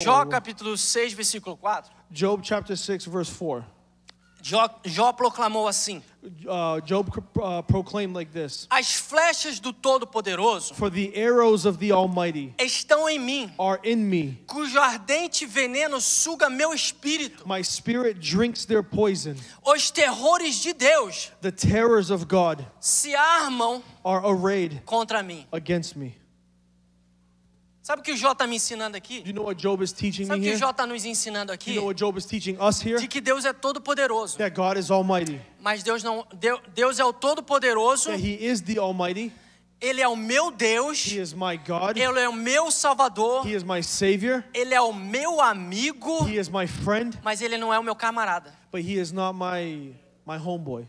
Jó capítulo 6, versículo 4. Job chapter 6 verse 4. Jó, Jó proclamou assim. Uh, Job uh, proclaimed like this. As flechas do Todo-Poderoso. For the arrows of the Almighty. Estão em mim. Are in me. Cujo ardente veneno suga meu espírito. My spirit drinks their poison. Os terrores de Deus. The terrors of God. Se armam. Are arrayed. Contra mim. Against me. Sabe o que o Jó está me ensinando aqui? You know what Job is teaching Sabe o que o Jó está nos ensinando aqui? You know what Job is teaching us here? De que Deus é todo poderoso. That God is almighty. Mas Deus não Deus, Deus é o todo poderoso. That he is the almighty. Ele é o meu Deus. He is my God. Ele é o meu Salvador. He is my Savior. Ele é o meu amigo. He is my friend. Mas ele não é o meu camarada. But he is not my my homeboy.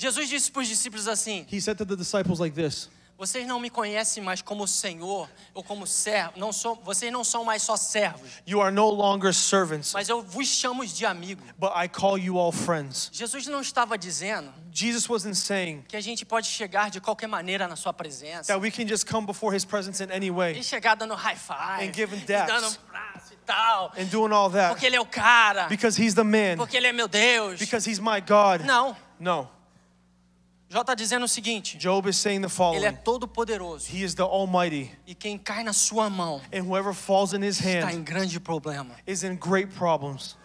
Jesus disse para os discípulos assim. He said to the disciples like this. Vocês não me conhecem mais como Senhor ou como servo. Não sou, vocês não são mais só servos. You are no longer servants. Mas eu vos chamo de amigo. But I call you all friends. Jesus não estava dizendo Jesus wasn't saying que a gente pode chegar de qualquer maneira na sua presença. That we can just come before his presence in any way. E chegar dando high five. And giving daps. Dando braço e tal. And doing all that. Porque ele é o cara. Because he's the man. Porque ele é meu Deus. Because he's my God. Não. Não. Jó está dizendo o seguinte. Job is saying the following. Ele é todo poderoso. He is the Almighty. E quem cai na sua mão. And whoever falls in his hand. Está em grande problema. Is in great problems.